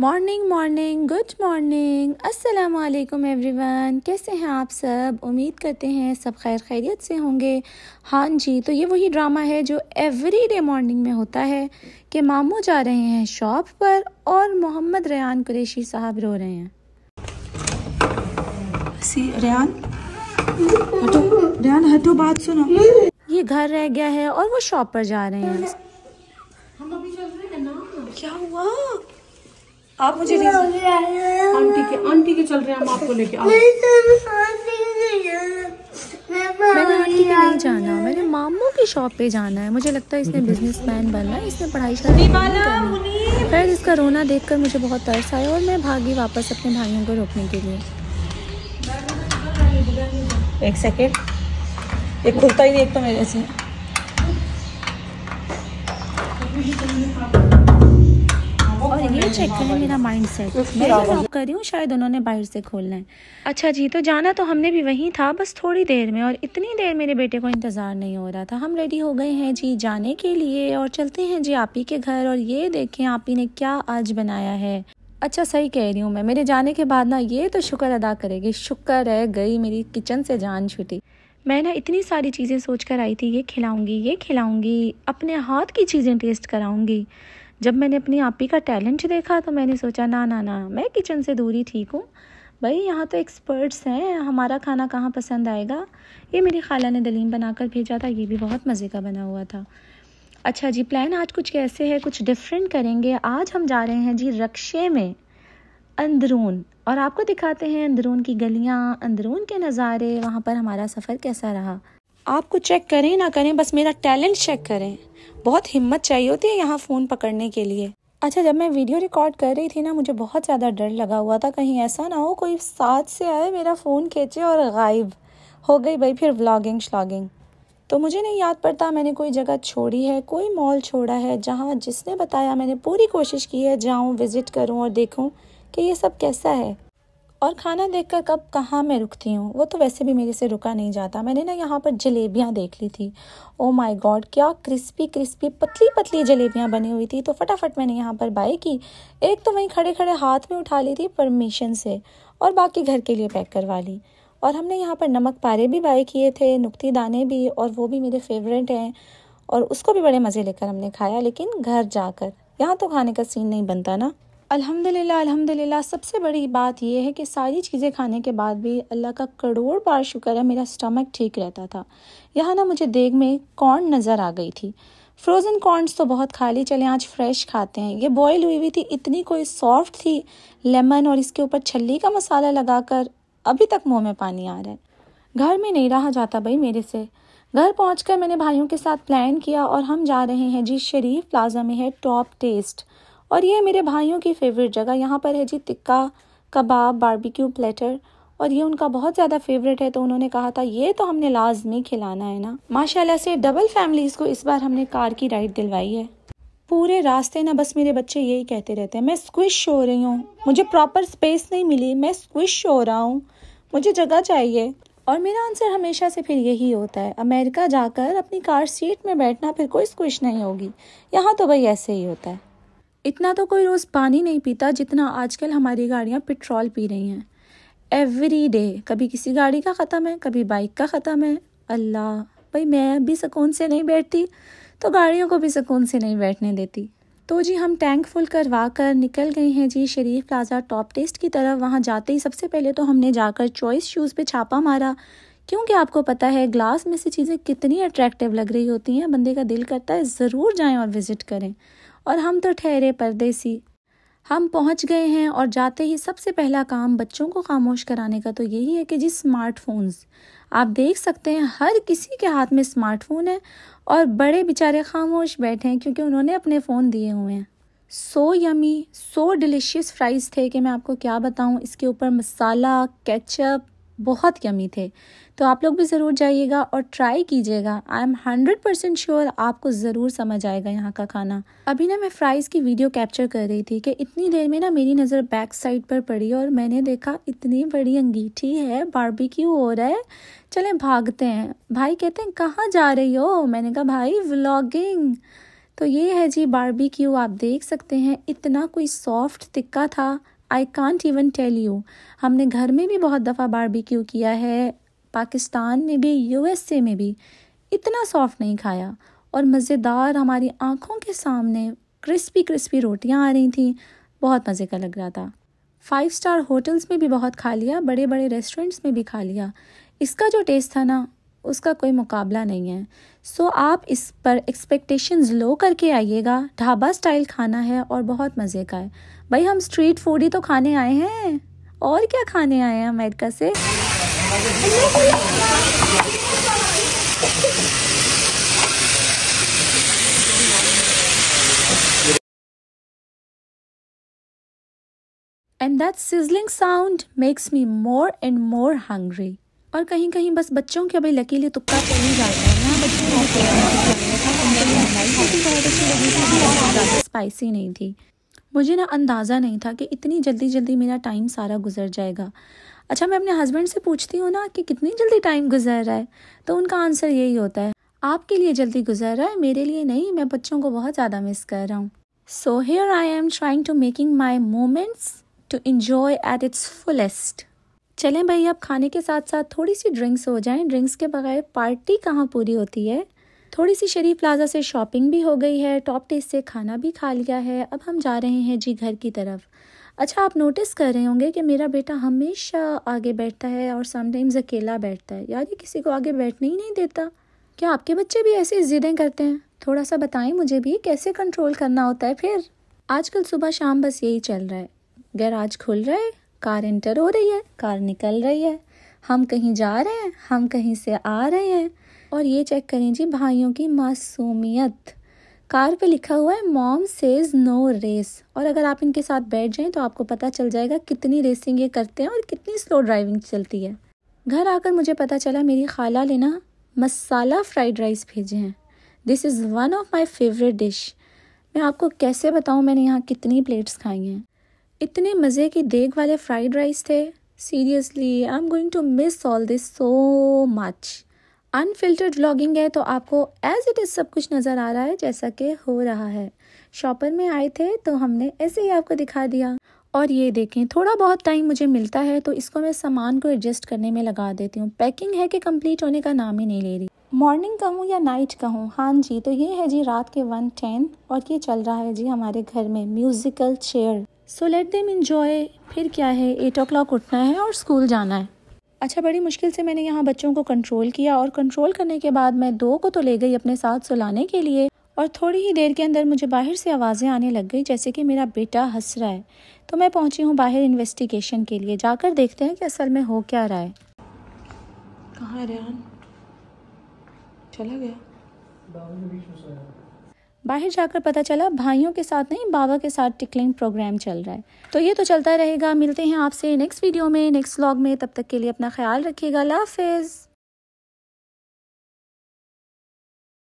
morning morning good morning अस्सलाम वालेकुम everyone कैसे हैं आप सब उम्मीद करते हैं सब खैर खैरियत से होंगे हाँ जी तो ये वही ड्रामा है जो एवरी डे मॉर्निंग में होता है कि मामू जा रहे हैं शॉप पर और मोहम्मद रेहान कुरेशी साहब रो रहे हैं सी हटो हटो बात सुनो ये घर रह गया है और वो शॉप पर जा रहे हैं हम अभी चल रहे हैं ना क्या हुआ आप मुझे आंटी के आंटी के चल रहे हैं हम आपको लेके आओ तो नहीं जाना मैंने मामू की शॉप पे जाना है मुझे लगता है इसने बिजनेसमैन बनना है इसने पढ़ाई शादी फिर इसका रोना देखकर मुझे बहुत तरस आया और मैं भागी वापस अपने भाइयों को रोकने के लिए एक सेकेंड एक खुलता ही नहीं एक तो मेरे से ये चेक हाँ करें मेरा माइंड सेट कर रही हूँ शायद उन्होंने बाहर से खोलना है अच्छा जी तो जाना तो हमने भी वहीं था बस थोड़ी देर में और इतनी देर मेरे बेटे को इंतज़ार नहीं हो रहा था हम रेडी हो गए हैं जी जाने के लिए और चलते हैं जी आप ही के घर और ये देखें आप ही ने क्या आज बनाया है अच्छा सही कह रही हूँ मैं मेरे जाने के बाद ना ये तो शुक्र अदा करेगी शुक्र है गई मेरी किचन से जान छुटी मैं ना इतनी सारी चीज़ें सोच कर आई थी ये खिलाऊंगी ये खिलाऊंगी अपने हाथ की चीज़ें टेस्ट कराऊंगी जब मैंने अपनी आपी का टैलेंट देखा तो मैंने सोचा ना ना ना मैं किचन से दूरी ठीक हूँ भाई यहाँ तो एक्सपर्ट्स हैं हमारा खाना कहाँ पसंद आएगा ये मेरी खाला ने दलीम बनाकर भेजा था ये भी बहुत मज़े का बना हुआ था अच्छा जी प्लान आज कुछ कैसे है कुछ डिफरेंट करेंगे आज हम जा रहे हैं जी रक्शे में अंदरून और आपको दिखाते हैं अंदरून की गलियाँ अंदरून के नज़ारे वहाँ पर हमारा सफ़र कैसा रहा आपको चेक करें ना करें बस मेरा टैलेंट चेक करें बहुत हिम्मत चाहिए होती है यहाँ फ़ोन पकड़ने के लिए अच्छा जब मैं वीडियो रिकॉर्ड कर रही थी ना मुझे बहुत ज़्यादा डर लगा हुआ था कहीं ऐसा ना हो कोई साथ से आए मेरा फ़ोन खींचे और गायब हो गई भाई फिर व्लॉगिंग श्लॉगिंग तो मुझे नहीं याद पड़ता मैंने कोई जगह छोड़ी है कोई मॉल छोड़ा है जहाँ जिसने बताया मैंने पूरी कोशिश की है जाऊँ विज़िट करूँ और देखूँ कि ये सब कैसा है और खाना देखकर कब कहाँ मैं रुकती हूँ वो तो वैसे भी मेरे से रुका नहीं जाता मैंने ना यहाँ पर जलेबियाँ देख ली थी ओ माय गॉड क्या क्रिस्पी क्रिस्पी पतली पतली जलेबियाँ बनी हुई थी तो फटाफट मैंने यहाँ पर बाई की एक तो वहीं खड़े खड़े हाथ में उठा ली थी परमिशन से और बाकी घर के लिए पैक करवा ली और हमने यहाँ पर नमक पारे भी बाई किए थे नुकती दाने भी और वो भी मेरे फेवरेट हैं और उसको भी बड़े मज़े लेकर हमने खाया लेकिन घर जाकर यहाँ तो खाने का सीन नहीं बनता ना अल्हम्दुलिल्लाह अल्हम्दुलिल्लाह सबसे बड़ी बात यह है कि सारी चीज़ें खाने के बाद भी अल्लाह का करोड़ बार शुक्र है मेरा स्टमक ठीक रहता था यहाँ ना मुझे देग में कॉर्न नज़र आ गई थी फ्रोज़न कॉर्नस तो बहुत खा ली चले आज फ्रेश खाते हैं ये बॉयल हुई हुई थी इतनी कोई सॉफ्ट थी लेमन और इसके ऊपर छली का मसाला लगाकर अभी तक मुँह में पानी आ रहा है घर में नहीं रहा जाता भाई मेरे से घर पहुंचकर मैंने भाइयों के साथ प्लान किया और हम जा रहे हैं जी शरीफ प्लाजा में है टॉप टेस्ट और ये मेरे भाइयों की फेवरेट जगह यहाँ पर है जी टिक्का कबाब बारबेक्यू प्लेटर और ये उनका बहुत ज़्यादा फेवरेट है तो उन्होंने कहा था ये तो हमने लाजमी खिलाना है ना माशाल्लाह से डबल फैमिलीज़ को इस बार हमने कार की राइड दिलवाई है पूरे रास्ते ना बस मेरे बच्चे यही कहते रहते हैं मैं स्क्विश हो रही हूँ मुझे प्रॉपर स्पेस नहीं मिली मैं स्क्विश हो रहा हूँ मुझे जगह चाहिए और मेरा आंसर हमेशा से फिर यही होता है अमेरिका जाकर अपनी कार सीट में बैठना फिर कोई स्क्विश नहीं होगी यहाँ तो भाई ऐसे ही होता है इतना तो कोई रोज़ पानी नहीं पीता जितना आजकल हमारी गाड़ियाँ पेट्रोल पी रही हैं एवरी डे कभी किसी गाड़ी का ख़त्म है कभी बाइक का ख़त्म है अल्लाह भाई मैं भी सुकून से नहीं बैठती तो गाड़ियों को भी सुकून से नहीं बैठने देती तो जी हम टैंक फुल करवा कर निकल गए हैं जी शरीफ प्लाजा टॉप टेस्ट की तरफ वहाँ जाते ही सबसे पहले तो हमने जाकर चॉइस शूज़ पे छापा मारा क्योंकि आपको पता है ग्लास में से चीज़ें कितनी अट्रैक्टिव लग रही होती हैं बंदे का दिल करता है ज़रूर जाएं और विज़िट करें और हम तो ठहरे परदेसी हम पहुंच गए हैं और जाते ही सबसे पहला काम बच्चों को खामोश कराने का तो यही है कि जी स्मार्टफोन्स आप देख सकते हैं हर किसी के हाथ में स्मार्टफोन है और बड़े बेचारे खामोश बैठे हैं क्योंकि उन्होंने अपने फ़ोन दिए हुए हैं so yummy so delicious fries थे कि मैं आपको क्या बताऊं इसके ऊपर मसाला केचप बहुत यमी थे तो आप लोग भी ज़रूर जाइएगा और ट्राई कीजिएगा I am hundred percent sure आपको ज़रूर समझ आएगा यहाँ का खाना अभी ना मैं फ्राइज़ की वीडियो कैप्चर कर रही थी कि इतनी देर में ना मेरी नज़र बैक साइड पर पड़ी और मैंने देखा इतनी बड़ी अंगीठी है बारबेक्यू हो रहा है चले भागते हैं भाई कहते हैं कहाँ जा रही हो मैंने कहा भाई व्लॉगिंग तो ये है जी बारबेक्यू आप देख सकते हैं इतना कोई सॉफ्ट तिक्का था I can't even tell you हमने घर में भी बहुत दफ़ा बारबेक्यू किया है पाकिस्तान में भी यूएसए में भी इतना सॉफ्ट नहीं खाया और मज़ेदार हमारी आँखों के सामने क्रिस्पी क्रिस्पी रोटियाँ आ रही थी बहुत मज़े का लग रहा था फाइव स्टार होटल्स में भी बहुत खा लिया बड़े बड़े रेस्टोरेंट्स में भी खा लिया इसका जो टेस्ट था ना उसका कोई मुकाबला नहीं है सो so, आप इस पर एक्सपेक्टेशंस लो करके आइएगा ढाबा स्टाइल खाना है और बहुत मज़े का है भाई हम स्ट्रीट फूड ही तो खाने आए हैं और क्या खाने आए हैं अमेरिका से and that sizzling sound makes me more and more hungry और कहीं कहीं बस बच्चों के भाई लकीले तुक्का चल तो ही जाता है ना बच्चों स्पाइसी तो नहीं थी मुझे ना अंदाज़ा नहीं था कि इतनी जल्दी जल्दी मेरा टाइम सारा गुजर जाएगा अच्छा मैं अपने हस्बैंड से पूछती हूँ ना कि कितनी जल्दी टाइम गुजर रहा है तो उनका आंसर यही होता है आपके लिए जल्दी गुजर रहा है मेरे लिए नहीं मैं बच्चों को बहुत ज़्यादा मिस कर रहा हूँ so here I am trying to making my moments to enjoy at its fullest चलें भाई अब खाने के साथ साथ थोड़ी सी ड्रिंक्स हो जाएं ड्रिंक्स के बगैर पार्टी कहाँ पूरी होती है थोड़ी सी शरीफ प्लाज़ा से शॉपिंग भी हो गई है टॉप टेस्ट से खाना भी खा लिया है अब हम जा रहे हैं जी घर की तरफ अच्छा आप नोटिस कर रहे होंगे कि मेरा बेटा हमेशा आगे बैठता है और समटाइम्स अकेला बैठता है यार ये किसी को आगे बैठने ही नहीं देता क्या आपके बच्चे भी ऐसी ज़िदें करते हैं थोड़ा सा बताएं मुझे भी कैसे कंट्रोल करना होता है फिर आजकल सुबह शाम बस यही चल रहा है गैराज खुल रहा है कार एंटर हो रही है कार निकल रही है हम कहीं जा रहे हैं हम कहीं से आ रहे हैं और ये चेक करें जी भाइयों की मासूमियत कार पे लिखा हुआ है मॉम सेज नो रेस और अगर आप इनके साथ बैठ जाएं तो आपको पता चल जाएगा कितनी रेसिंग ये करते हैं और कितनी स्लो ड्राइविंग चलती है घर आकर मुझे पता चला मेरी खाला ने ना मसाला फ्राइड राइस भेजे हैं this is one of my favourite dish मैं आपको कैसे बताऊँ मैंने यहाँ कितनी प्लेट्स खाई हैं इतने मज़े के देग वाले फ्राइड राइस थे seriously I am going to miss all this so much unfiltered vlogging है तो आपको एज इट इज़ सब कुछ नज़र आ रहा है जैसा कि हो रहा है शॉपर में आए थे तो हमने ऐसे ही आपको दिखा दिया और ये देखें थोड़ा बहुत टाइम मुझे मिलता है तो इसको मैं सामान को एडजस्ट करने में लगा देती हूँ पैकिंग है कि कंप्लीट होने का नाम ही नहीं ले रही मॉर्निंग कहूँ या नाइट कहूँ हाँ जी तो ये है जी रात के वन टेन और ये चल रहा है जी हमारे घर में musical chair so let them enjoy फिर क्या है एट ओ क्लॉक उठना है और स्कूल जाना है अच्छा बड़ी मुश्किल से मैंने यहाँ बच्चों को कंट्रोल किया और कंट्रोल करने के बाद मैं दो को तो ले गई अपने साथ सुलाने के लिए और थोड़ी ही देर के अंदर मुझे बाहर से आवाज़ें आने लग गई जैसे कि मेरा बेटा हंस रहा है तो मैं पहुंची हूँ बाहर इन्वेस्टिगेशन के लिए जाकर देखते हैं कि असल में हो क्या रहा है कहाँ रेहान चला गया बाहर जाकर पता चला भाइयों के साथ नहीं बाबा के साथ टिकलिंग प्रोग्राम चल रहा है तो ये तो चलता रहेगा मिलते हैं आपसे नेक्स्ट वीडियो में नेक्स्ट व्लॉग में तब तक के लिए अपना ख्याल रखिएगा लाफिज़